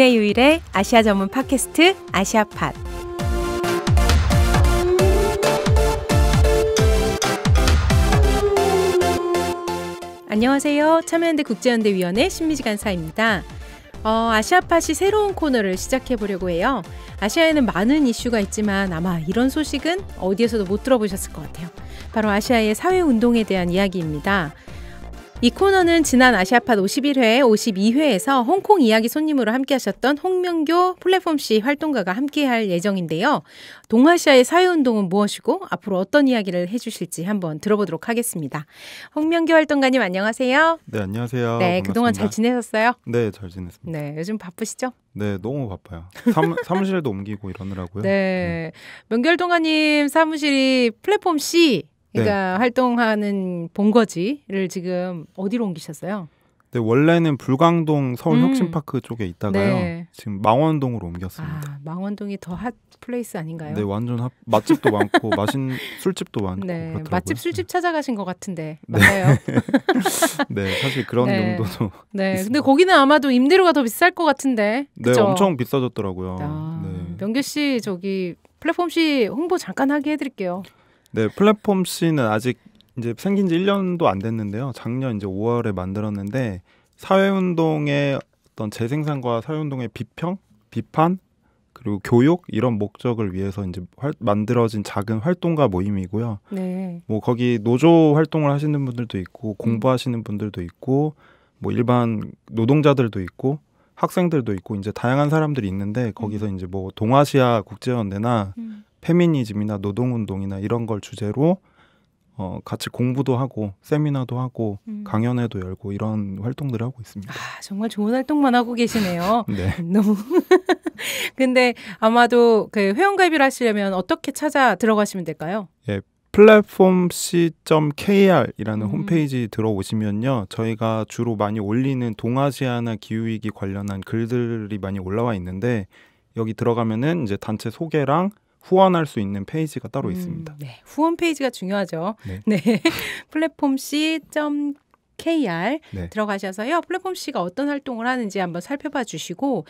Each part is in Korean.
국내 유일의 아시아 전문 팟캐스트 아시아팟. 안녕하세요. 참여연대 국제연대위원회 신미지 간사입니다. 어, 아시아팟이 새로운 코너를 시작해 보려고 해요. 아시아에는 많은 이슈가 있지만 아마 이런 소식은 어디에서도 못 들어보셨을 것 같아요. 바로 아시아의 사회 운동에 대한 이야기입니다. 이 코너는 지난 아시아팟 51회, 52회에서 홍콩 이야기 손님으로 함께하셨던 홍명교 플랫폼 씨 활동가가 함께할 예정인데요. 동아시아의 사회운동은 무엇이고 앞으로 어떤 이야기를 해주실지 한번 들어보도록 하겠습니다. 홍명교 활동가님 안녕하세요. 네 안녕하세요. 네 반갑습니다. 그동안 잘 지내셨어요? 네잘 지냈습니다. 네 요즘 바쁘시죠? 네, 너무 바빠요. 사무, 사무실도 옮기고 이러느라고요. 네. 네. 명결동아님 사무실이 플랫폼 C 네. 그러니까 네. 활동하는 본거지를 지금 어디로 옮기셨어요? 네, 원래는 불광동 서울혁신파크 음. 쪽에 있다가요. 네. 지금 망원동으로 옮겼습니다. 아, 망원동이 더 핫 플레이스 아닌가요? 네, 완전 핫, 맛집도 많고 맛있 술집도 많고 네, 그렇더라고요. 맛집 술집 네. 찾아가신 것 같은데 맞아요? 네. 네, 사실 그런 용도도. 네, 있 근데 거기는 아마도 임대료가 더 비쌀 것 같은데. 그쵸? 엄청 비싸졌더라고요. 아, 명규 씨 저기 플랫폼 씨 홍보 잠깐 하게 해드릴게요. 네, 플랫폼 씨는 아직 이제 생긴 지 1년도 안 됐는데요. 작년 이제 5월에 만들었는데 사회운동의 어떤 재생산과 사회운동의 비평, 비판 그리고 교육 이런 목적을 위해서 이제 활, 만들어진 작은 활동가 모임이고요. 네. 뭐 거기 노조 활동을 하시는 분들도 있고 공부하시는 분들도 있고 뭐 일반 노동자들도 있고 학생들도 있고 이제 다양한 사람들이 있는데 거기서 음. 이제 뭐 동아시아 국제연대나 음. 페미니즘이나 노동운동이나 이런 걸 주제로 어, 같이 공부도 하고 세미나도 하고 음. 강연회도 열고 이런 활동들을 하고 있습니다. 아, 정말 좋은 활동만 하고 계시네요. 네. 너무. 근데 아마도 그 회원가입을 하시려면 어떻게 찾아 들어가시면 될까요? 예. 플랫폼 c.kr이라는 음. 홈페이지 들어오시면요. 저희가 주로 많이 올리는 동아시아나 기후위기 관련한 글들이 많이 올라와 있는데 여기 들어가면은 이제 단체 소개랑 후원할 수 있는 페이지가 따로 음, 있습니다. 네. 후원 페이지가 중요하죠. 네. 네. 플랫폼 C. KR 네. 들어가셔서요. 플랫폼 C가 어떤 활동을 하는지 한번 살펴봐 주시고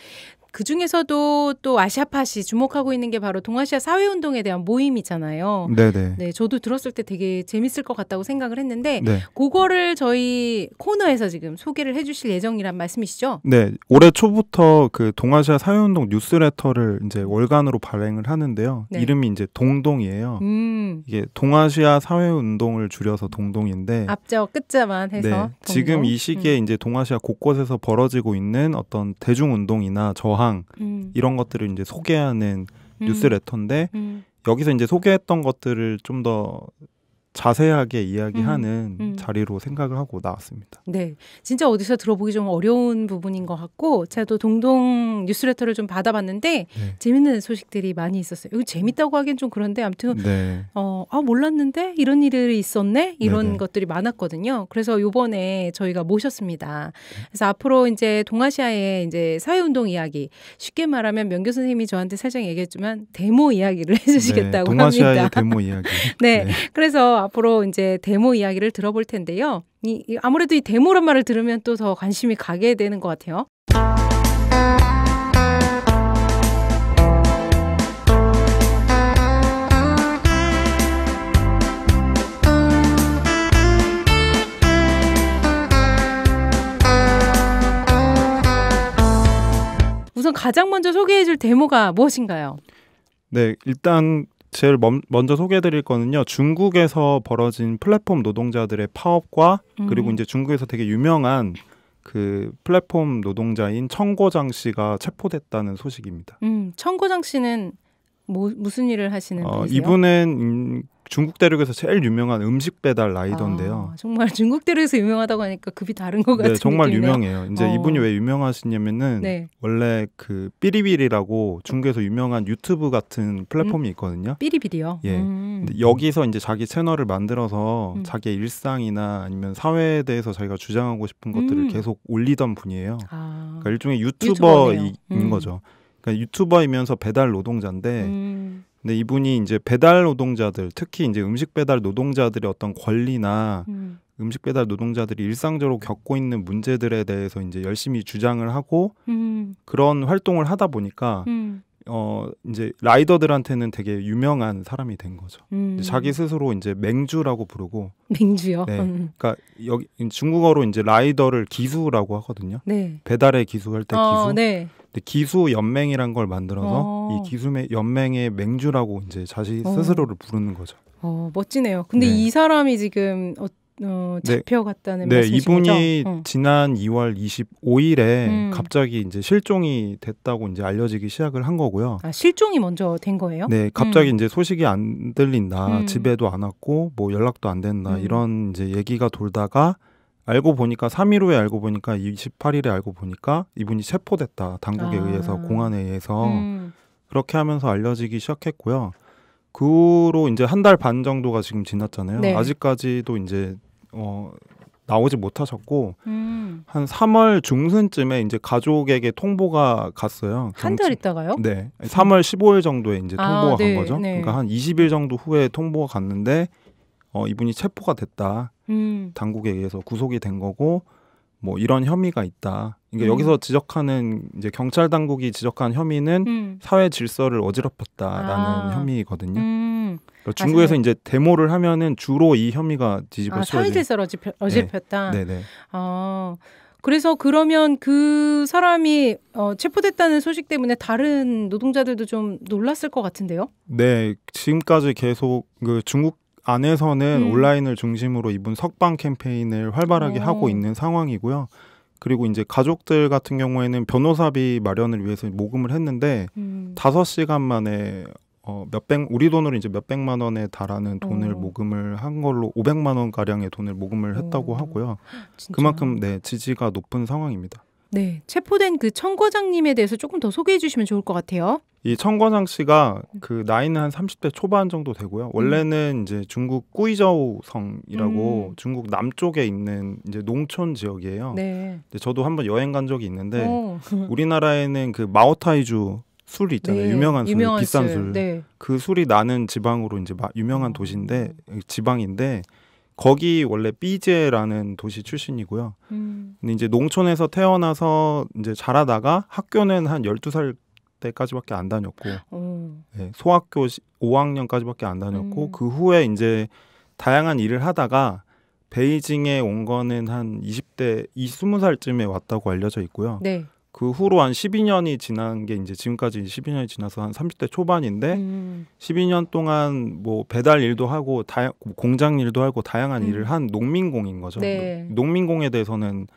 그 중에서도 또 아시아팟이 주목하고 있는 게 바로 동아시아 사회운동에 대한 모임이잖아요. 네네. 네, 저도 들었을 때 되게 재밌을 것 같다고 생각을 했는데, 네. 그거를 저희 코너에서 지금 소개를 해주실 예정이란 말씀이시죠? 네, 올해 초부터 그 동아시아 사회운동 뉴스레터를 이제 월간으로 발행을 하는데요. 네. 이름이 이제 동동이에요. 음. 이게 동아시아 사회운동을 줄여서 동동인데, 앞자와 끝자만 해서. 네, 동동. 지금 이 시기에 음. 이제 동아시아 곳곳에서 벌어지고 있는 어떤 대중운동이나 저하 저항 음. 이런 것들을 이제 소개하는 음. 뉴스레터인데 음. 여기서 이제 소개했던 것들을 좀더 자세하게 음. 이야기하는 음, 음. 자리로 생각을 하고 나왔습니다. 네. 진짜 어디서 들어보기 좀 어려운 부분인 것 같고, 제가 또 동동 뉴스레터를 좀 받아봤는데, 네. 재밌는 소식들이 많이 있었어요. 이거 재밌다고 하긴 좀 그런데, 아무튼, 네. 어, 아, 몰랐는데? 이런 일이 있었네? 이런 네네. 것들이 많았거든요. 그래서 요번에 저희가 모셨습니다. 네. 그래서 앞으로 이제 동아시아의 이제 사회운동 이야기, 쉽게 말하면 명교 선생님이 저한테 살짝 얘기했지만, 데모 이야기를 해주시겠다고 네. 동아시아의 합니다. 동아시아의 데모 이야기. 네. 네. 그래서 앞으로 이제 데모 이야기를 들어볼 텐데요. 이, 이 아무래도 이 데모란 말을 들으면 또 더 관심이 가게 되는 것 같아요. 우선 가장 먼저 소개해줄 데모가 무엇인가요? 네, 일단 제일 먼저 소개해드릴 거는요. 중국에서 벌어진 플랫폼 노동자들의 파업과 음. 그리고 이제 중국에서 되게 유명한 그 플랫폼 노동자인 청고장 씨가 체포됐다는 소식입니다. 음, 청고장 씨는 뭐, 무슨 일을 하시는 어, 분이세요? 이분은 음, 중국 대륙에서 제일 유명한 음식 배달 라이더인데요. 아, 정말 중국 대륙에서 유명하다고 하니까 급이 다른 것 네, 같은 정말 느낌이네요. 유명해요. 이제 어. 이분이 왜 유명하시냐면은 네. 원래 그 삐리비리라고 중국에서 유명한 유튜브 같은 플랫폼이 음? 있거든요. 음, 삐리비리요. 예. 음. 여기서 이제 자기 채널을 만들어서 음. 자기 일상이나 아니면 사회에 대해서 자기가 주장하고 싶은 것들을 음. 계속 올리던 분이에요. 아. 그러니까 일종의 유튜버인 음. 거죠. 그러니까 유튜버이면서 배달 노동자인데 음. 근데 이분이 이제 배달 노동자들 특히 이제 음식 배달 노동자들의 어떤 권리나 음. 식 배달 노동자들이 일상적으로 겪고 있는 문제들에 대해서 이제 열심히 주장을 하고 음. 그런 활동을 하다 보니까 음. 어 이제 라이더들한테는 되게 유명한 사람이 된 거죠. 음. 자기 스스로 이제 맹주라고 부르고 맹주요. 네. 음. 그러니까 여기 중국어로 이제 라이더를 기수라고 하거든요. 네. 배달의 기수할 때 어, 기수. 네. 근데 기수 연맹이란 걸 만들어서 어. 이 기수 연맹의 맹주라고 이제 자신 어. 스스로를 부르는 거죠. 어, 멋지네요. 근데 네. 이 사람이 지금 어, 어, 네. 잡혀갔다는 네. 말씀이죠? 네, 이분이 어. 지난 2월 25일에 음. 갑자기 이제 실종이 됐다고 이제 알려지기 시작을 한 거고요. 아, 실종이 먼저 된 거예요? 네, 갑자기 음. 이제 소식이 안 들린다, 음. 집에도 안 왔고, 뭐 연락도 안 된다 음. 이런 이제 얘기가 돌다가 알고 보니까 3일 후에 알고 보니까 28일에 알고 보니까 이분이 체포됐다. 당국에 아. 의해서 공안에 의해서 음. 그렇게 하면서 알려지기 시작했고요. 그 후로 이제 한 달 반 정도가 지금 지났잖아요. 네. 아직까지도 이제 어 나오지 못하셨고 음. 한 3월 중순쯤에 이제 가족에게 통보가 갔어요. 한 달 있다가요? 네. 3월 15일 정도에 이제 아, 통보가 아, 간 네, 거죠. 네. 그러니까 한 20일 정도 후에 통보가 갔는데 어, 이분이 체포가 됐다. 음. 당국에 의해서 구속이 된 거고 뭐 이런 혐의가 있다. 그 그러니까 이게 음. 여기서 지적하는 이제 경찰 당국이 지적한 혐의는 음. 사회 질서를 어지럽혔다라는 아. 혐의거든요. 음. 그러니까 중국에서 이제 데모를 하면은 주로 이 혐의가 뒤집어져 아, 사회 질서를 어지럽혔, 네. 어지럽혔다. 네. 네네. 어. 그래서 그러면 그 사람이 어, 체포됐다는 소식 때문에 다른 노동자들도 좀 놀랐을 것 같은데요? 네, 지금까지 계속 그 중국 안에서는 음. 온라인을 중심으로 이분 석방 캠페인을 활발하게 오. 하고 있는 상황이고요. 그리고 이제 가족들 같은 경우에는 변호사비 마련을 위해서 모금을 했는데 음. 다섯 음. 시간 만에 어 몇 백 우리 돈으로 이제 몇백만 원에 달하는 돈을 오. 모금을 한 걸로 오백만원 가량의 돈을 모금을 했다고 오. 하고요. 그만큼 네 지지가 높은 상황입니다. 네, 체포된 그 청과장님에 대해서 조금 더 소개해 주시면 좋을 것 같아요. 이 청과장 씨가 음. 그 나이는 한 30대 초반 정도 되고요. 음. 원래는 음. 이제 중국 꾸이저우성이라고 음. 중국 남쪽에 있는 이제 농촌 지역이에요. 네. 저도 한번 여행 간 적이 있는데 우리나라에는 그 마오타이주 술 있잖아요. 네. 유명한 술, 유명한 비싼 술. 술. 네. 그 술이 나는 지방으로 이제 유명한 음. 도시인데 그 지방인데 거기 원래 삐제라는 도시 출신이고요. 음. 근데 이제 농촌에서 태어나서 이제 자라다가 학교는 한 열두 살 때까지밖에 안 다녔고 음. 네, 소학교 5학년까지밖에 안 다녔고 음. 그 후에 이제 다양한 일을 하다가 베이징에 온 거는 한 20대 20살쯤에 왔다고 알려져 있고요. 네. 그 후로 한 12년이 지난 게 이제 지금까지 12년이 지나서 한 30대 초반인데 음. 12년 동안 뭐 배달 일도 하고 다 공장 일도 하고 다양한 음. 일을 한 농민공인 거죠. 네. 농민공에 대해서는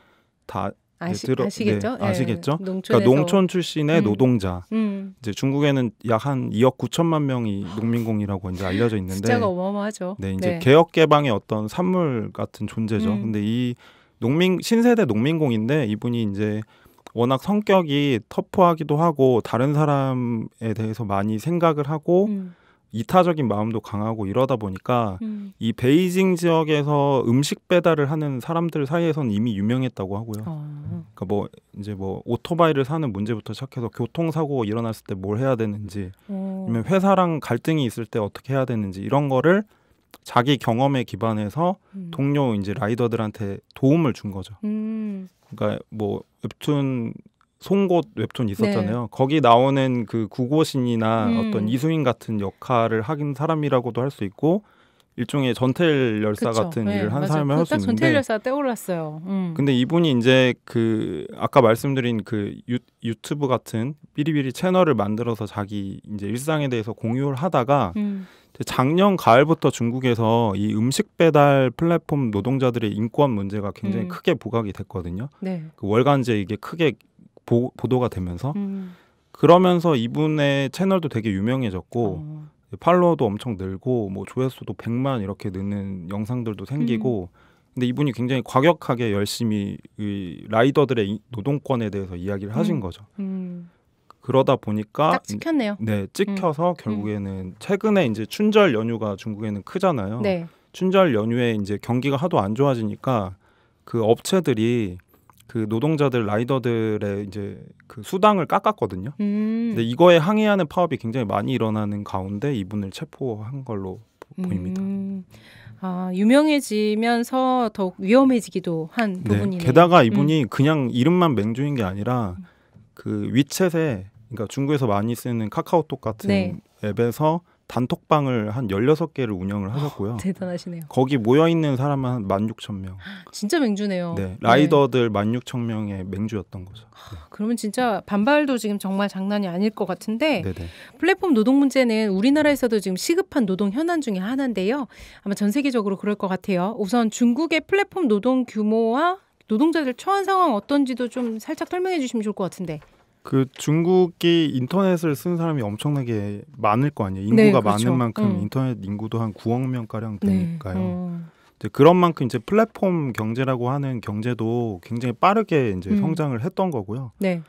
다 아시, 들어, 아시겠죠? 네, 예. 아시겠죠? 네, 그러니까 농촌 출신의 음. 노동자. 음. 이제 중국에는 약 한 2억 9천만 명이 농민공이라고 이제 알려져 있는데 숫자가 어마어마하죠. 네, 이제 네. 개혁 개방의 어떤 산물 같은 존재죠. 음. 근데 이 농민 신세대 농민공인데 이분이 이제 워낙 성격이 터프하기도 하고 다른 사람에 대해서 많이 생각을 하고 음. 이타적인 마음도 강하고 이러다 보니까 음. 이 베이징 지역에서 음식 배달을 하는 사람들 사이에서는 이미 유명했다고 하고요. 어. 그러니까 뭐 이제 뭐 오토바이를 사는 문제부터 시작해서 교통사고 일어났을 때 뭘 해야 되는지, 어. 아니면 회사랑 갈등이 있을 때 어떻게 해야 되는지 이런 거를 자기 경험에 기반해서 음. 동료 이제 라이더들한테 도움을 준 거죠. 음. 그러니까 뭐 웹툰 송곳 웹툰 있었잖아요. 네. 거기 나오는 그 구고신이나 음. 어떤 이수인 같은 역할을 하긴 사람이라고도 할 수 있고 일종의 전태일 열사 그쵸. 같은 네, 일을 한 사람을 할수 그 있는데 전태일 열사 떠올랐어요. 음. 근데 이분이 이제 그 아까 말씀드린 그 유, 튜브 같은 비리비리 채널을 만들어서 자기 이제 일상에 대해서 공유를 하다가 음. 작년 가을부터 중국에서 이 음식 배달 플랫폼 노동자들의 인권 문제가 굉장히 음. 크게 보각이 됐거든요. 네. 그 월간지에 이게 크게 보, 도가 되면서 음. 그러면서 이분의 채널도 되게 유명해졌고 어. 팔로워도 엄청 늘고 뭐 조회수도 100만 이렇게 느는 영상들도 생기고 음. 근데 이분이 굉장히 과격하게 열심히 이 라이더들의 노동권에 대해서 이야기를 하신 음. 거죠. 음. 그러다 보니까 찍혔네요. 네, 찍혀서 음. 결국에는 최근에 이제 춘절 연휴가 중국에는 크잖아요. 네. 춘절 연휴에 이제 경기가 하도 안 좋아지니까 그 업체들이 그 노동자들 라이더들의 이제 그 수당을 깎았거든요. 음. 근데 이거에 항의하는 파업이 굉장히 많이 일어나는 가운데 이분을 체포한 걸로 음. 보입니다. 음. 아, 유명해지면서 더욱 위험해지기도 한 네, 부분이네요. 게다가 이분이 음. 그냥 이름만 맹주인 게 아니라 음. 그 위챗에 그러니까 중국에서 많이 쓰는 카카오톡 같은 네. 앱에서 단톡방을 한 열여섯 개를 운영을 어, 하셨고요. 어, 대단하시네요. 거기 모여 있는 사람만 한 16,000명. 진짜 맹주네요. 네. 네. 라이더들 네. 16,000명의 맹주였던 거죠. 네. 그러면 진짜 반발도 지금 정말 장난이 아닐 것 같은데 네네. 플랫폼 노동 문제는 우리나라에서도 지금 시급한 노동 현안 중에 하나인데요. 아마 전 세계적으로 그럴 것 같아요. 우선 중국의 플랫폼 노동 규모와 노동자들 처한 상황 어떤지도 좀 살짝 설명해 주시면 좋을 것 같은데. 그 중국이 인터넷을 쓴 사람이 엄청나게 많을 거 아니에요. 인구가 네, 그렇죠. 많은 만큼 음. 인터넷 인구도 한 9억 명 가량 네, 되니까요. 네. 어. 그런 만큼 이제 플랫폼 경제라고 하는 경제도 굉장히 빠르게 이제 음. 성장을 했던 거고요. 네.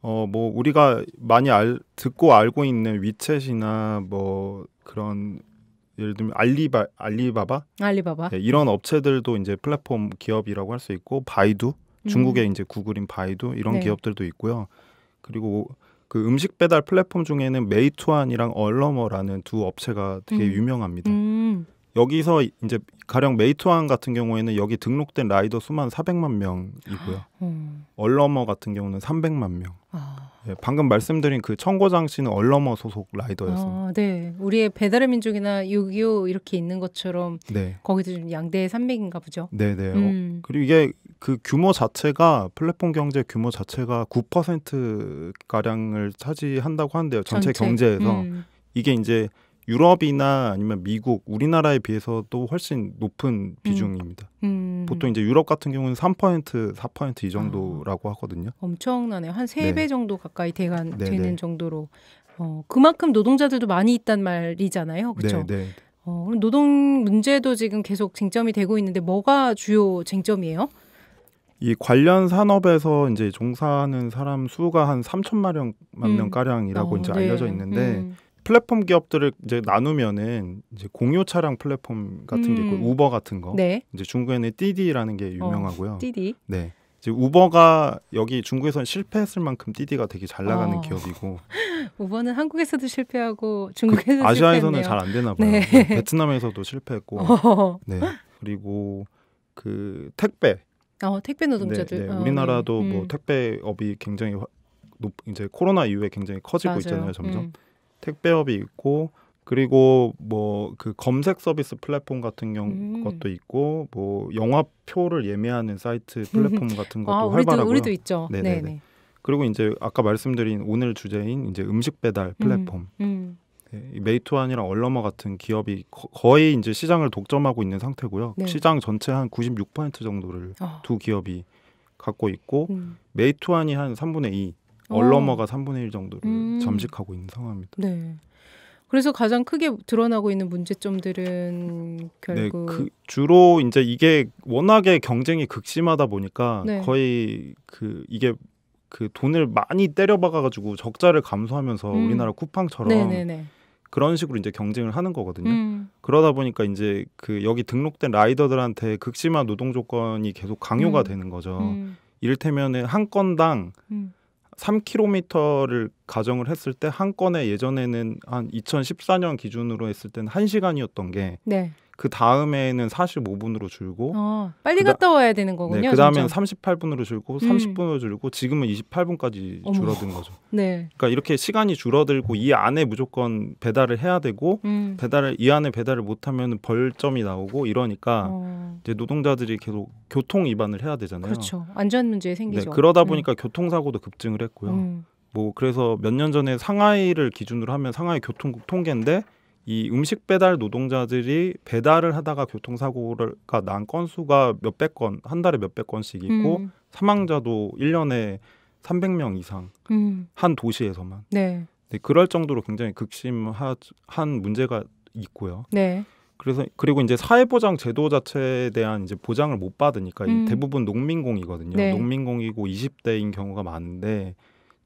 어뭐 우리가 많이 알 듣고 알고 있는 위챗이나 뭐 그런 예를 들면 알리바 알리바바 알리바바 네, 이런 업체들도 이제 플랫폼 기업이라고 할 수 있고 바이두 중국의 음. 이제 구글인 바이두 이런 네. 기업들도 있고요. 그리고 그 음식 배달 플랫폼 중에는 메이투안이랑 얼러머라는 두 업체가 되게 음. 유명합니다. 음. 여기서 이제 가령 메이투왕 같은 경우에는 여기 등록된 라이더 수만 400만 명이고요. 음. 얼러머 같은 경우는 300만 명. 아. 예, 방금 말씀드린 그 청고장 씨는 얼러머 소속 라이더였습니다. 아, 네, 우리의 배달의 민족이나 6.25 이렇게 있는 것처럼 네. 거기도 좀 양대 산맥인가 보죠. 네, 네. 어, 음. 어, 그리고 이게 그 규모 자체가 플랫폼 경제 규모 자체가 9% 가량을 차지한다고 하는데요. 전체, 전체. 경제에서 음. 이게 이제 유럽이나 아니면 미국, 우리나라에 비해서도 훨씬 높은 음. 비중입니다. 음. 보통 이제 유럽 같은 경우는 3% 4%이 아. 정도라고 어. 하거든요. 엄청나네요. 한 3배 네. 정도 가까이 대가네 네. 되는 정도로 어, 그만큼 노동자들도 많이 있단 말이잖아요. 그렇죠? 어, 그럼 노동 문제도 지금 계속 쟁점이 되고 있는데 뭐가 주요 쟁점이에요? 이 관련 산업에서 이제 종사하는 사람 수가 한 3천만 명, 음. 가량이라고 어, 이제 알려져 네. 있는데 음. 플랫폼 기업들을 이제 나누면은 이제 공유 차량 플랫폼 같은 음. 게 있고 음. 우버 같은 거. 네. 이제 중국에는 띠디라는 게 어, 유명하고요. 어, 띠디. 네. 이제 우버가 여기 중국에선 실패했을 만큼 띠디가 되게 잘 나가는 어. 기업이고 우버는 한국에서도 실패하고 중국에서 그 아시아에서는 잘 안 되나 봐요. 네. 네. 베트남에서도 실패했고 어. 네 그리고 그 택배 어 택배 노동자들 네, 네. 어, 네. 우리나라도 뭐 음. 뭐 택배업이 굉장히 높, 이제 코로나 이후에 굉장히 커지고 맞아요. 있잖아요 점점 음. 택배업이 있고 그리고 뭐 그 검색 서비스 플랫폼 같은 경우 음. 것도 있고 뭐 영화표를 예매하는 사이트 플랫폼 같은 아, 것도 아, 활발하고요. 우리도, 있죠. 네네네. 네 그리고 이제 아까 말씀드린 오늘 주제인 이제 음식 배달 음. 플랫폼. 음. 음. 네, 메이투안이랑 얼러머 같은 기업이 거, 의 이제 시장을 독점하고 있는 상태고요. 네. 시장 전체 한 96% 정도를 어. 두 기업이 갖고 있고 음. 메이투안이 한 3분의 2 얼러머가 어. 3분의 1 정도를 음. 점식하고 있는 상황입니다. 네. 그래서 가장 크게 드러나고 있는 문제점들은 네, 결국 네, 그 주로 이제 이게 워낙에 경쟁이 극심하다 보니까 네. 거의 그 이게 그 돈을 많이 때려박아가지고 적자를 감소하면서 음. 우리나라 쿠팡처럼 네네네. 그런 식으로 이제 경쟁을 하는 거거든요. 음. 그러다 보니까 이제 그 여기 등록된 라이더들한테 극심한 노동 조건이 계속 강요가 음. 되는 거죠. 음. 이를테면은 한 건당 음. 3km를 가정을 했을 때 한 건에 예전에는 한 2014년 기준으로 했을 때는 1시간이었던 게 그 다음에는 45분으로 줄고 아, 빨리 그다, 갔다 와야 되는 거군요. 네, 그다음엔 38분으로 줄고 음. 30분으로 줄고 지금은 28분까지 어머. 줄어든 거죠. 네. 그러니까 이렇게 시간이 줄어들고 이 안에 무조건 배달을 해야 되고 음. 배달을 이 안에 배달을 못 하면 벌점이 나오고 이러니까 어. 이제 노동자들이 계속 교통 위반을 해야 되잖아요. 그렇죠. 안전 문제 생기죠. 네, 그러다 네. 보니까 음. 교통사고도 급증을 했고요. 음. 뭐 그래서 몇 년 전에 상하이를 기준으로 하면 상하이 교통국 통계인데 이 음식 배달 노동자들이 배달을 하다가 교통사고가 난 건수가 몇 백 건, 한 달에 몇 백 건씩 있고 음. 사망자도 1년에 300명 이상 음. 한 도시에서만. 네. 네. 그럴 정도로 굉장히 극심한 문제가 있고요. 네. 그래서 그리고 이제 사회보장 제도 자체에 대한 이제 보장을 못 받으니까 음. 대부분 농민공이거든요. 네. 농민공이고 20대인 경우가 많은데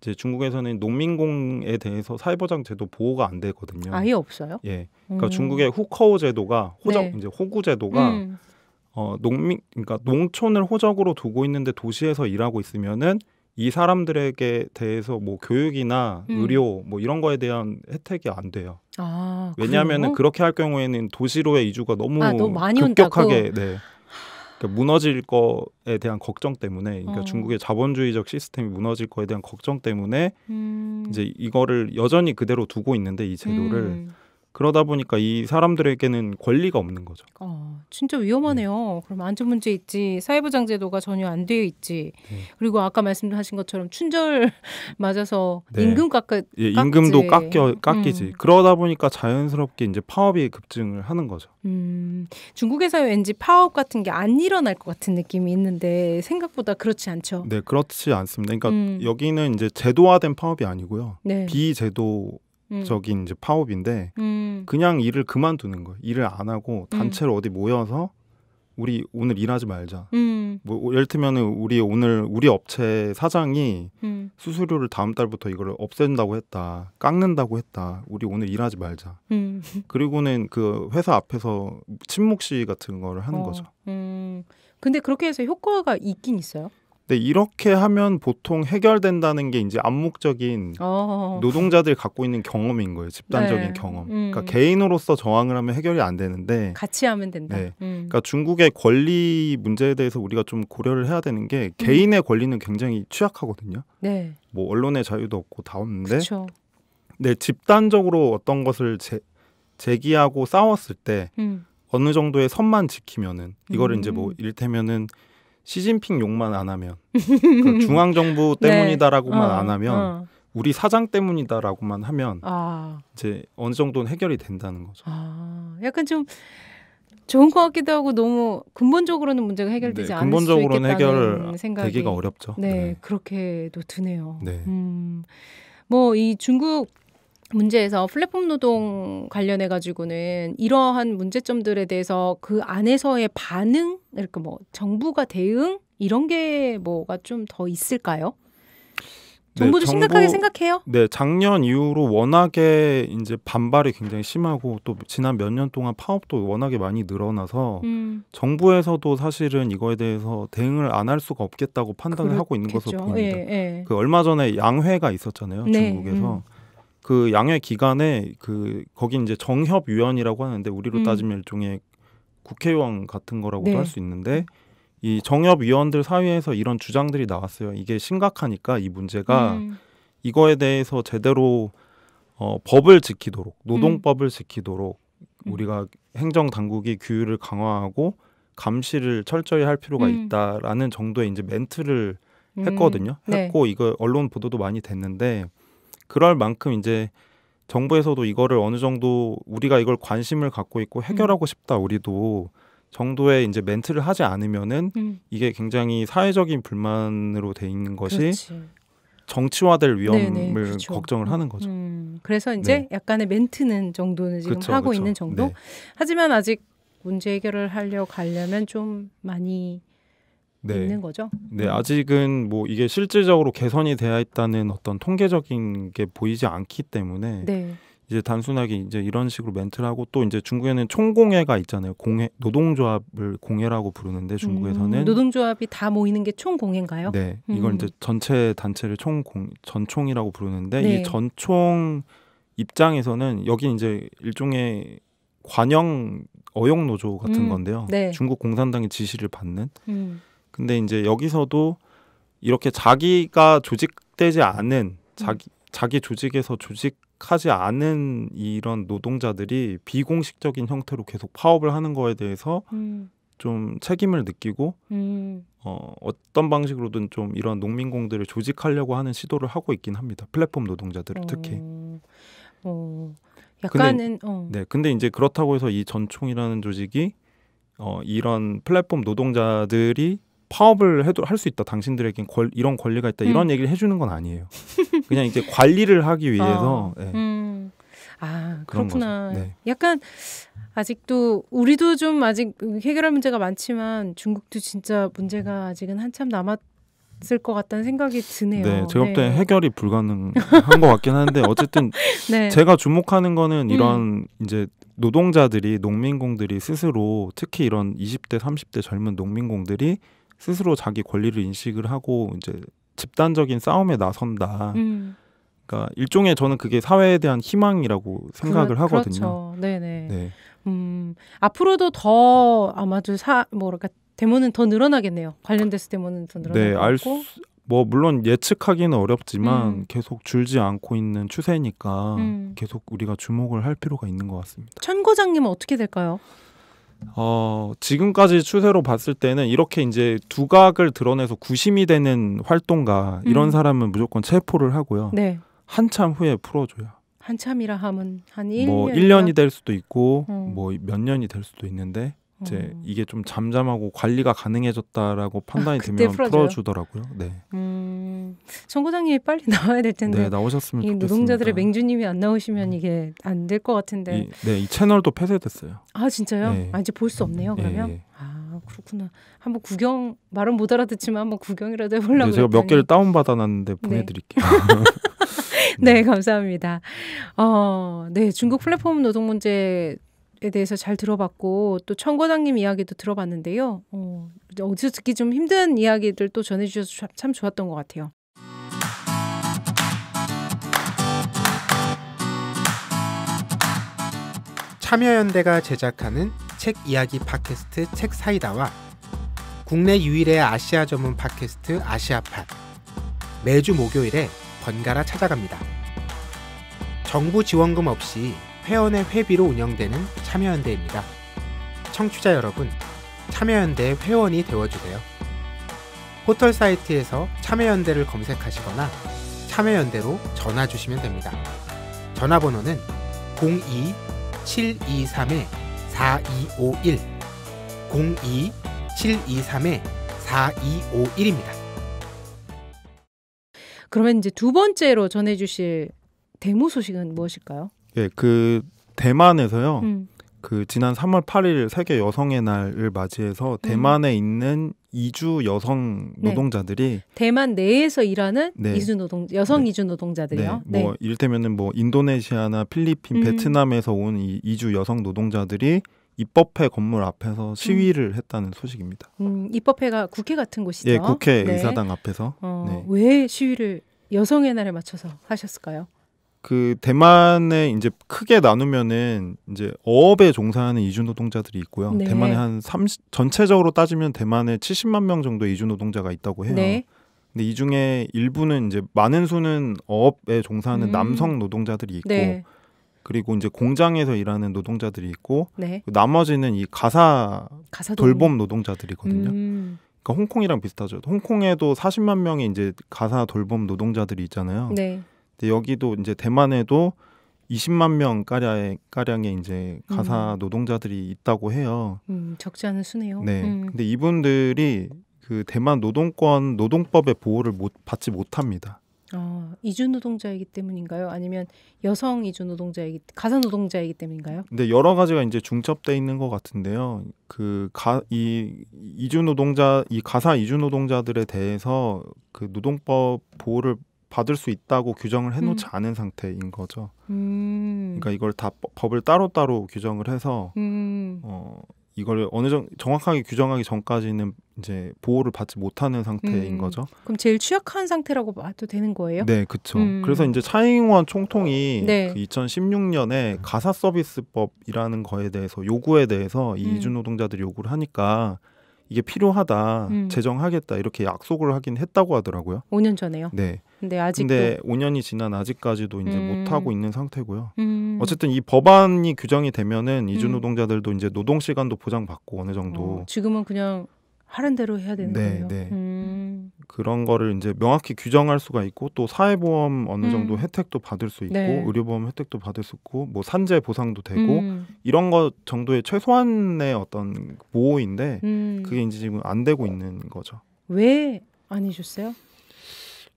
이제 중국에서는 농민공에 대해서 사회보장 제도 보호가 안 되거든요. 아예 없어요? 예. 그러니까 음. 중국의 후커우 제도가 호적 네. 이제 호구 제도가 음. 어 농민 그러니까 농촌을 호적으로 두고 있는데 도시에서 일하고 있으면은 이 사람들에게 대해서 뭐 교육이나 음. 의료 뭐 이런 거에 대한 혜택이 안 돼요. 아, 왜냐하면 그렇게 할 경우에는 도시로의 이주가 너무 아, 너무 많이 급격하게 온다고? 네. 그러니까 무너질 거에 대한 걱정 때문에 그러니까 어. 중국의 자본주의적 시스템이 무너질 거에 대한 걱정 때문에 음. 이제 이거를 여전히 그대로 두고 있는데 이 제도를 음. 그러다 보니까 이 사람들에게는 권리가 없는 거죠. 어, 진짜 위험하네요. 네. 그럼 안전 문제 있지, 사회보장 제도가 전혀 안 되어 있지. 네. 그리고 아까 말씀하신 것처럼 춘절 맞아서 네. 임금 깎아 예, 임금도 깎여 음. 깎이지. 음. 그러다 보니까 자연스럽게 이제 파업이 급증을 하는 거죠. 음, 중국에서 왠지 파업 같은 게 안 일어날 것 같은 느낌이 있는데 생각보다 그렇지 않죠. 네, 그렇지 않습니다. 그러니까 음. 여기는 이제 제도화된 파업이 아니고요. 네. 비제도 음. 적인 음. 이제 파업인데 음. 그냥 일을 그만두는 거예요. 일을 안 하고 음. 단체로 음. 어디 모여서 우리 오늘 일하지 말자. 음. 뭐 예를 들면은 우리 오늘 우리 업체 사장이 수수료를 다음 달부터 이걸 없앤다고 했다. 깎는다고 했다. 우리 오늘 일하지 말자. 그리고는 그 회사 앞에서 침묵 시위 같은 거를 하는 어. 거죠. 근데 그렇게 해서 효과가 있긴 있어요? 근데 네, 이렇게 하면 보통 해결된다는 게 이제 암묵적인 어. 노동자들 갖고 있는 경험인 거예요. 집단적인 네. 경험. 음. 그러니까 개인으로서 저항을 하면 해결이 안 되는데 같이 하면 된다. 네. 음. 그러니까 중국의 권리 문제에 대해서 우리가 좀 고려를 해야 되는 게 음. 개인의 음. 권리는 굉장히 취약하거든요. 네. 뭐 언론의 자유도 없고 다 없는데. 그 근데 네, 집단적으로 어떤 것을 제, 제기하고 싸웠을 때 음. 어느 정도의 선만 지키면은 이거를 음. 이제 뭐 음. 이를테면은 시진핑 욕만 안 하면 그러니까 중앙 정부 네. 때문이다라고만 네. 안 하면 어. 우리 사장 때문이다라고만 하면 아. 이제 어느 정도는 해결이 된다는 거죠. 아, 약간 좀 좋은 것 같기도 하고 너무 근본적으로는 문제가 해결되지 네, 않을 근본적으로는 수 있겠다는 생각이 되기가 어렵죠. 네, 네. 그렇게도 드네요. 네. 음, 뭐 이 중국 문제에서 플랫폼 노동 관련해 가지고는 이러한 문제점들에 대해서 그 안에서의 반응 이렇게 뭐 정부가 대응 이런 게 뭐가 좀 더 있을까요? 네, 정부도 네, 정부, 심각하게 생각해요? 네, 작년 이후로 워낙에 이제 반발이 굉장히 심하고 또 지난 몇 년 동안 파업도 워낙에 많이 늘어나서 음. 정부에서도 사실은 이거에 대해서 대응을 안 할 수가 없겠다고 판단을 그렇겠죠. 하고 있는 것으로 보입니다. 예, 예. 그 얼마 전에 양회가 있었잖아요, 네, 중국에서. 음. 그 양회 기간에 그 거기 이제 정협 위원이라고 하는데 우리로 음. 따지면 일종의 국회의원 같은 거라고도 네. 할수 있는데 이 정협 위원들 사이에서 이런 주장들이 나왔어요. 이게 심각하니까 이 문제가 음. 이거에 대해서 제대로 어, 법을 지키도록 음. 노동법을 음. 지키도록 우리가 행정 당국이 규율을 강화하고 감시를 철저히 할 필요가 음. 있다라는 정도의 이제 멘트를 음. 했거든요. 네. 했고 이거 언론 보도도 많이 됐는데 그럴 만큼 이제 정부에서도 이거를 어느 정도 우리가 이걸 관심을 갖고 있고 음. 해결하고 음. 싶다 우리도 정도의 이제 멘트를 하지 않으면은 음. 이게 굉장히 사회적인 불만으로 돼 있는 것이 그렇지. 정치화될 네, 네, 위험을 네네, 그렇죠. 걱정을 하는 거죠. 음, 그래서 이제 네. 약간의 멘트는 정도는 지금 그렇 하고 그렇 있는 정도. 네. 하지만 아직 문제 해결을 하려 가려면 좀 많이 네. 있는 거죠. 네, 아직은 뭐 이게 실질적으로 개선이 되어 있다는 어떤 통계적인 게 보이지 않기 때문에 네. 이제 단순하게 이제 이런 식으로 멘트를 하고 또 이제 중국에는 총공회가 있잖아요. 공회 노동조합을 공회라고 부르는데 중국에서는 음, 노동조합이 다 모이는 게 총공해인가요? 네, 이걸 음. 이제 전체 단체를 총공 전총이라고 부르는데 네. 이 전총 입장에서는 여기 이제 일종의 관영 어용 노조 같은 음, 건데요. 네. 중국 공산당의 지시를 받는. 음. 근데 이제 여기서도 이렇게 자기가 조직되지 않은 음. 자기 자기 조직에서 조직하지 않은 이런 노동자들이 비공식적인 형태로 계속 파업을 하는 거에 대해서 음. 좀 책임을 느끼고 음. 어, 어떤 방식으로든 좀 이런 농민공들을 조직하려고 하는 시도를 하고 있긴 합니다. 플랫폼 노동자들을 어. 특히. 어. 약간은 근데, 어. 네, 근데 이제 그렇다고 해서 이 전총이라는 조직이 어, 이런 플랫폼 노동자들이 파업을 해도 할 수 있다. 당신들에겐 권, 이런 권리가 있다. 이런 음. 얘기를 해주는 건 아니에요. 그냥 이제 관리를 하기 어. 위해서. 어. 네. 음. 아 그렇구나. 네. 약간 아직도 우리도 좀 아직 해결할 문제가 많지만 중국도 진짜 문제가 아직은 한참 남았. 을것 같다는 생각이 드네요. 네, 제가 볼때 네. 해결이 불가능한 것 같긴 한데 어쨌든 네. 제가 주목하는 거는 이런 음. 이제 노동자들이 농민공들이 스스로 특히 이런 20대 30대 젊은 농민공들이 스스로 자기 권리를 인식을 하고 이제 집단적인 싸움에 나선다. 음. 그러니까 일종의 저는 그게 사회에 대한 희망이라고 생각을 그, 하거든요. 그렇죠. 네네. 네. 음, 앞으로도 더 아마도 사 뭐랄까 데모는 더 늘어나겠네요. 관련됐을 데모는 더 늘어나고. 네, 알수 뭐 물론 예측하기는 어렵지만 음. 계속 줄지 않고 있는 추세니까 음. 계속 우리가 주목을 할 필요가 있는 것 같습니다. 천고장님은 어떻게 될까요? 어, 지금까지 추세로 봤을 때는 이렇게 이제 두각을 드러내서 구심이 되는 활동가 음. 이런 사람은 무조건 체포를 하고요. 네. 한참 후에 풀어줘요. 한참이라 하면 한 1년? 뭐 1년이 될 수도 있고 어. 뭐몇 년이 될 수도 있는데 이제 음. 이게 좀 잠잠하고 관리가 가능해졌다라고 아, 판단이 아, 되면 풀어주더라고요 네. 음, 선고장님이 빨리 나와야 될 텐데. 네, 나오셨으면 좋겠습니다. 노동자들의 네. 맹주님이 안 나오시면 음. 이게 안 될 것 같은데. 이, 네, 이 채널도 폐쇄됐어요. 아 진짜요? 네. 아 이제 볼 수 없네요. 음, 네, 그러면. 네. 아 그렇구나. 한번 구경 말은 못 알아듣지만 한번 구경이라도 해보려고. 네, 제가 몇 개를 다운 받아놨는데 네. 보내드릴게요. 네, 감사합니다. 어, 네, 중국 플랫폼 노동 문제 대해서 잘 들어봤고 또 청고장님 이야기도 들어봤는데요. 어, 어디서 듣기 좀 힘든 이야기들 또 전해주셔서 참 좋았던 것 같아요. 참여연대가 제작하는 책 이야기 팟캐스트 책 사이다와 국내 유일의 아시아 전문 팟캐스트 아시아팟 매주 목요일에 번갈아 찾아갑니다. 정부 지원금 없이 회원의 회비로 운영되는 참여연대입니다. 청취자 여러분, 참여연대 회원이 되어주세요. 포털 사이트에서 참여연대를 검색하시거나 참여연대로 전화 주시면 됩니다. 전화번호는 02-723-4251 02-723-4251입니다. 그러면 이제 두 번째로 전해주실 데모 소식은 무엇일까요? 예, 그 대만에서요. 음. 그 지난 3월 8일 세계 여성의 날을 맞이해서 네. 대만에 음. 있는 이주 여성 네. 노동자들이 네. 대만 내에서 일하는 네. 이주 노동 여성 네. 이주 노동자들이요. 네. 네. 뭐 이를테면은 뭐 인도네시아나 필리핀, 음. 베트남에서 온 이, 이주 여성 노동자들이 입법회 건물 앞에서 음. 시위를 음. 했다는 소식입니다. 음, 입법회가 국회 같은 곳이죠. 예, 국회 의사당 앞에서. 어, 왜 시위를 여성의 날에 맞춰서 하셨을까요? 그 대만에 이제 크게 나누면은 이제 어업에 종사하는 이주 노동자들이 있고요. 네. 대만에 한 30, 전체적으로 따지면 대만에 70만 명 정도 이주 노동자가 있다고 해요. 네. 근데 이 중에 일부는 이제 많은 수는 어업에 종사하는 음. 남성 노동자들이 있고 네. 그리고 이제 공장에서 일하는 노동자들이 있고 네. 그 나머지는 이 가사 가사동. 돌봄 노동자들이거든요. 음. 그러니까 홍콩이랑 비슷하죠. 홍콩에도 40만 명의 이제 가사 돌봄 노동자들이 있잖아요. 네. 여기도 이제 대만에도 20만 명 가량, 가량의 이제 가사 음. 노동자들이 있다고 해요. 음, 적지 않은 수네요. 네. 음. 근데 이분들이 그 대만 노동권 노동법의 보호를 못 받지 못합니다. 어, 이주 노동자이기 때문인가요? 아니면 여성 이주 노동자이기 가사 노동자이기 때문인가요? 근데 여러 가지가 이제 중첩돼 있는 것 같은데요. 그 가 이 이주 노동자 이 가사 이주 노동자들에 대해서 그 노동법 보호를 받을 수 있다고 규정을 해놓지 음. 않은 상태인 거죠. 음. 그러니까 이걸 다 법을 따로따로 규정을 해서 음. 어, 이걸 어느 정 정확하게 규정하기 전까지는 이제 보호를 받지 못하는 상태인 음. 거죠. 그럼 제일 취약한 상태라고 봐도 되는 거예요? 네, 그렇죠. 그래서 이제 차잉원 총통이 네. 그 2016년에 가사 서비스법이라는 거에 대해서 요구에 대해서 이 음. 이주 노동자들이 요구를 하니까 이게 필요하다, 제정하겠다 이렇게 약속을 하긴 했다고 하더라고요. 5년 전에요. 네. 근데 아직 근데 5년이 지난 아직까지도 이제 음. 못 하고 있는 상태고요. 음. 어쨌든 이 법안이 규정이 되면은 이주 음. 노동자들도 이제 노동 시간도 보장받고 어느 정도 어, 지금은 그냥 하는 대로 해야 되는 네, 거예요. 네. 음. 그런 거를 이제 명확히 규정할 수가 있고 또 사회보험 어느 음. 정도 음. 혜택도 받을 수 있고 네. 의료보험 혜택도 받을 수 있고 뭐 산재 보상도 되고 음. 이런 것 정도의 최소한의 어떤 보호인데 음. 그게 이제 지금 안 되고 있는 거죠. 왜아니셨어요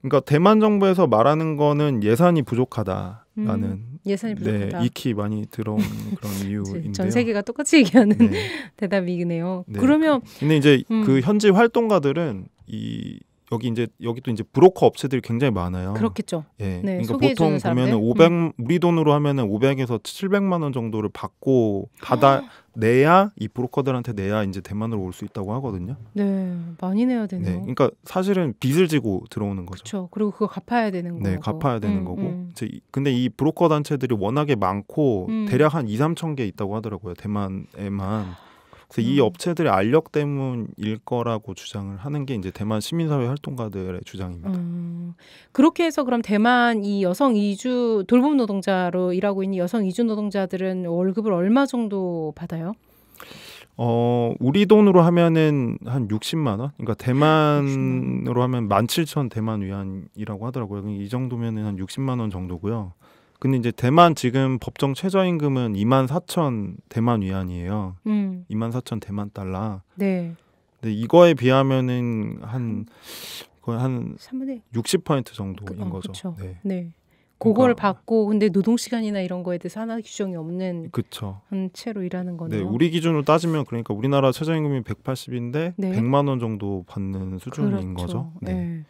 그러니까 대만 정부에서 말하는 거는 예산이 부족하다라는 음, 예산이 네, 부족하다. 네, 익히 많이 들어온 그런 이유인데요. 전 세계가 똑같이 얘기하는 네. 대답이네요. 네. 그러면 근데 이제 음. 그 현지 활동가들은 이 여기 이제 여기 또 이제 브로커 업체들이 굉장히 많아요. 그렇겠죠. 예. 네, 그러니까 보통 보면은 500 음. 우리 돈으로 하면은 500에서 700만 원 정도를 받고 아. 받아 내야 이 브로커들한테 내야 이제 대만으로 올 수 있다고 하거든요. 네, 많이 내야 네, 되네요. 네, 그러니까 사실은 빚을 지고 들어오는 거죠. 그렇죠. 그리고 그거 갚아야 되는 네, 거고. 네, 갚아야 되는 음, 거고. 음. 이제 근데 이 브로커 단체들이 워낙에 많고 음. 대략 한 2, 3천 개 있다고 하더라고요. 대만에만. 그래서 음. 이 업체들의 알력 때문일 거라고 주장을 하는 게 이제 대만 시민사회 활동가들의 주장입니다. 음. 그렇게 해서 그럼 대만 이 여성 이주 돌봄 노동자로 일하고 있는 여성 이주 노동자들은 월급을 얼마 정도 받아요? 어, 우리 돈으로 하면은 한 60만 원? 그러니까 대만으로 하면 17,000 대만 위안이라고 하더라고요. 이 정도면은 한 60만 원 정도고요. 근데 이제 대만 지금 법정 최저임금은 2만 4천 대만 위안이에요. 음. 2만 4천 대만 달러. 네. 근데 이거에 비하면은 한 거의 한 3분의 60% 정도인 그, 어, 거죠. 그쵸. 네. 네. 그걸 그러니까. 받고 근데 노동 시간이나 이런 거에 대해서 하나 규정이 없는 그쵸. 한 채로 일하는 거네요. 네, 우리 기준으로 따지면 그러니까 우리나라 최저임금이 180인데 네. 100만 원 정도 받는 수준인 그렇죠. 거죠. 네. 네.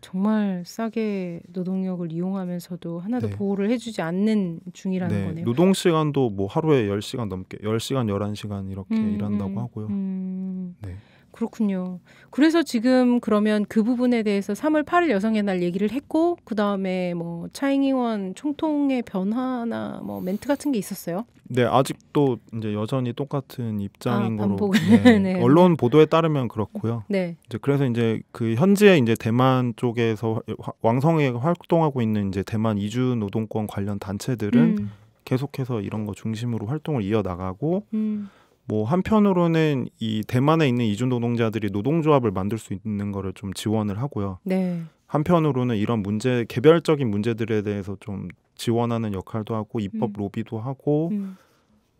정말 싸게 노동력을 이용하면서도 하나도 네. 보호를 해주지 않는 중이라는 네, 거네요. 노동 시간도 뭐 하루에 10시간 넘게 10시간 11시간 이렇게 음, 일한다고 음, 하고요. 음. 네. 그렇군요. 그래서 지금 그러면 그 부분에 대해서 3월 8일 여성의 날 얘기를 했고 그 다음에 뭐 차잉이원 총통의 변화나 뭐 멘트 같은 게 있었어요? 네, 아직도 이제 여전히 똑같은 입장인 아, 거로 네. 네. 네. 언론 보도에 따르면 그렇고요. 네. 이제 그래서 이제 그 현지에 이제 대만 쪽에서 왕성에 활동하고 있는 이제 대만 이주 노동권 관련 단체들은 음. 계속해서 이런 거 중심으로 활동을 이어 나가고. 음. 뭐 한편으로는 이 대만에 있는 이주 노동자들이 노동조합을 만들 수 있는 거를 좀 지원을 하고요. 네. 한편으로는 이런 문제 개별적인 문제들에 대해서 좀 지원하는 역할도 하고 입법 음. 로비도 하고 음.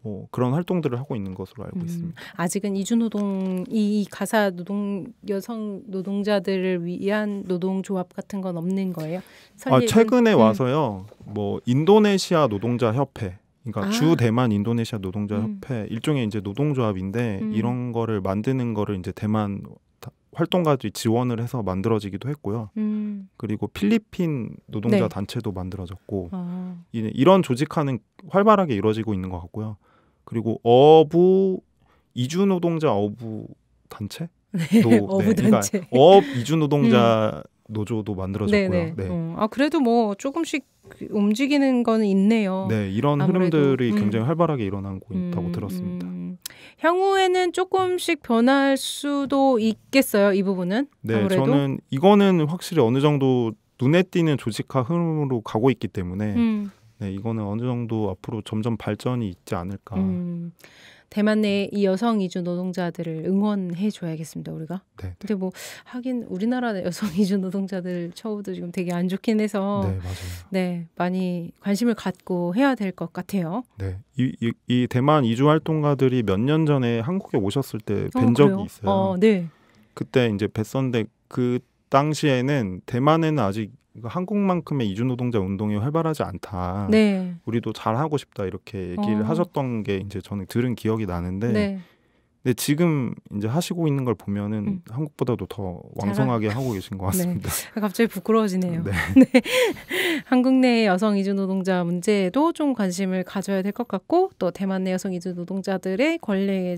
뭐 그런 활동들을 하고 있는 것으로 알고 음. 있습니다. 아직은 이주노동 이 가사 노동 여성 노동자들을 위한 노동조합 같은 건 없는 거예요? 아, 최근에 음. 와서요. 뭐 인도네시아 노동자 협회 그러니까 아. 주 대만 인도네시아 노동자 음. 협회 일종의 이제 노동조합인데 음. 이런 거를 만드는 거를 이제 대만 활동가들이 지원을 해서 만들어지기도 했고요. 음. 그리고 필리핀 노동자 네. 단체도 만들어졌고 아. 이런 조직화는 활발하게 이루어지고 있는 것 같고요. 그리고 어부 이주 노동자 어부 단체 도 네, 어부 네. 그러니까 단체. 그러니까 어업 이주 노동자 음. 노조도 만들어졌고요. 네네. 네. 어, 아 그래도 뭐 조금씩 움직이는 건 있네요. 네, 이런 아무래도. 흐름들이 음. 굉장히 활발하게 일어나고 있다고 음, 음, 들었습니다. 향후에는 조금씩 변할 수도 있겠어요, 이 부분은. 네, 아무래도? 저는 이거는 확실히 어느 정도 눈에 띄는 조직화 흐름으로 가고 있기 때문에 음. 네, 이거는 어느 정도 앞으로 점점 발전이 있지 않을까. 대만 내이 여성 이주 노동자들을 응원해 줘야겠습니다 우리가. 네, 네, 근데 뭐 하긴 우리나라 여성 이주 노동자들 처우도 지금 되게 안 좋긴 해서 네, 맞아요. 네 많이 관심을 갖고 해야 될 것 같아요. 네, 이, 이, 이 대만 이주 활동가들이 몇 년 전에 한국에 오셨을 때뵌 어, 적이 그래요? 있어요. 어, 네. 그때 이제 뵀었는데 그 당시에는 대만에는 아직 한국만큼의 이주노동자 운동이 활발하지 않다. 네. 우리도 잘하고 싶다 이렇게 얘기를 어. 하셨던 게 이제 저는 들은 기억이 나는데 네. 근데 지금 이제 하시고 있는 걸 보면은 음. 한국보다도 더 왕성하게 하고 계신 것 네. 같습니다. 네. 갑자기 부끄러워지네요. 네. 네. 한국 내 여성 이주 노동자 문제도좀 관심을 가져야 될 것 같고 또 대만 내 여성 이주 노동자들의 권리의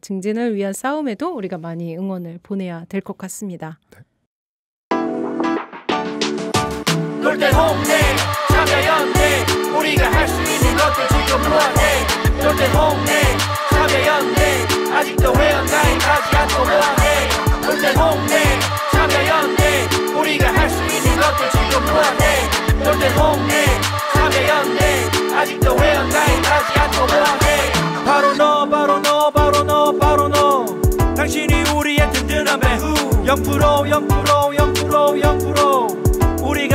증진을 위한 싸움에도 우리가 많이 응원을 보내야 될 것 같습니다. 네. 그대 홍대 참여연대 우리가 할 수 있는 것들 지금 무한해 절대 홍대 참여연대 아직도 회원 가입하지 않고 무한해 절대 홍대 참여연대 우리가 할 수 있는 것들 지금 무한해 절대 홍대 참여연대 아직도 회원 가입하지 않고 무한해 바로 너 바로 너 바로 너 바로 너 당신이 우리의 든든한 배후 영프로 영프로 영프로 영프로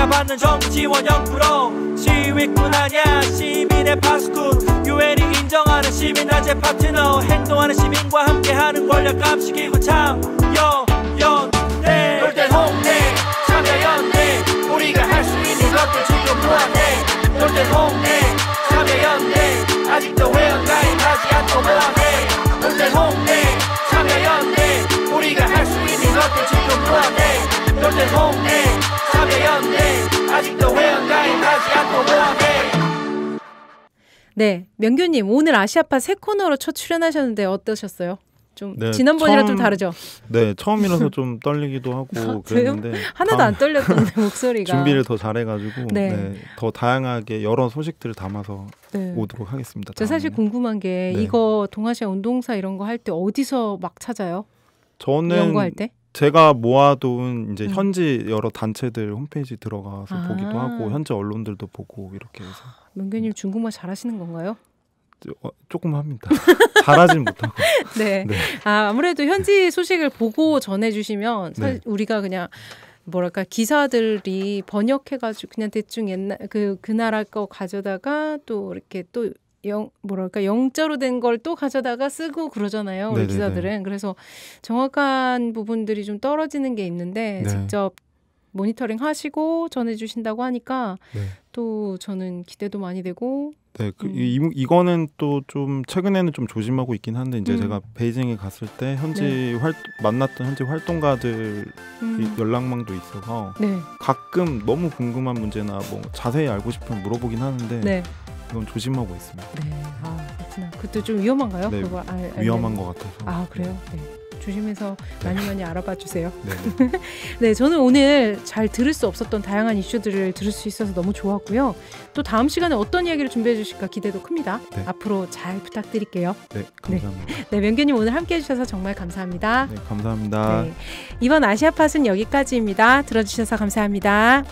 맞는 정치원 영프로 시위꾼 아냐 시민의 파수꾼 유엔이 인정하는 시민아재 파트너 행동하는 시민과 함께하는 권력 감시기구 참여연대 놀땐 홍대 참여연대 우리가 할 수 있는 것들 지금 무한해 놀땐 홍대 참여연대 아직도 회원 가입하지 않고 뭐하네 놀땐 홍대 네, 명규님 오늘 아시아파 새 코너로 첫 출연하셨는데 어떠셨어요? 좀 네, 지난번이랑 처음, 좀 다르죠. 네, 처음이라서 좀 떨리기도 하고 아, 그랬는데 하나도 안 떨렸던데 목소리가 준비를 더 잘해가지고 네. 네. 더 다양하게 여러 소식들을 담아서 네. 오도록 하겠습니다. 저 사실 궁금한 게 네. 이거 동아시아 운동사 이런 거 할 때 어디서 막 찾아요? 저는 연구할 때? 제가 모아둔 이제 음. 현지 여러 단체들 홈페이지 들어가서 아~ 보기도 하고 현지 언론들도 보고 이렇게 해서. 명균님 중국말 잘하시는 건가요? 어, 조금 합니다. 잘하진 못하고. 네. 네. 아, 아무래도 현지 네. 소식을 보고 전해주시면 네. 우리가 그냥 뭐랄까 기사들이 번역해가지고 그냥 대충 옛날 그 그 나라 거 가져다가 또 이렇게 또 영, 뭐랄까 영자로 된 걸 또 가져다가 쓰고 그러잖아요 우리 네네네. 네, 네. 기사들은 그래서 정확한 부분들이 좀 떨어지는 게 있는데 네. 직접 모니터링 하시고 전해주신다고 하니까 네. 또 저는 기대도 많이 되고. 네, 그, 음. 이, 이거는 또 좀 최근에는 좀 조심하고 있긴 한데 이제 음. 제가 베이징에 갔을 때 현지 네. 활, 만났던 현지 활동가들 음. 연락망도 있어서 네. 가끔 너무 궁금한 문제나 뭐 자세히 알고 싶으면 물어보긴 하는데 네. 이건 조심하고 있습니다. 네, 아 그렇구나. 그것도 좀 위험한가요? 네, 그거 알, 위험한 것 같아서. 아 그래요? 네. 네. 조심해서 네. 많이 많이 알아봐 주세요. 네. 네. 저는 오늘 잘 들을 수 없었던 다양한 이슈들을 들을 수 있어서 너무 좋았고요. 또 다음 시간에 어떤 이야기를 준비해 주실까 기대도 큽니다. 네. 앞으로 잘 부탁드릴게요. 네, 네. 감사합니다. 네, 네 명규님 오늘 함께 해주셔서 정말 감사합니다. 네, 감사합니다. 네, 이번 아시아팟은 여기까지입니다. 들어주셔서 감사합니다.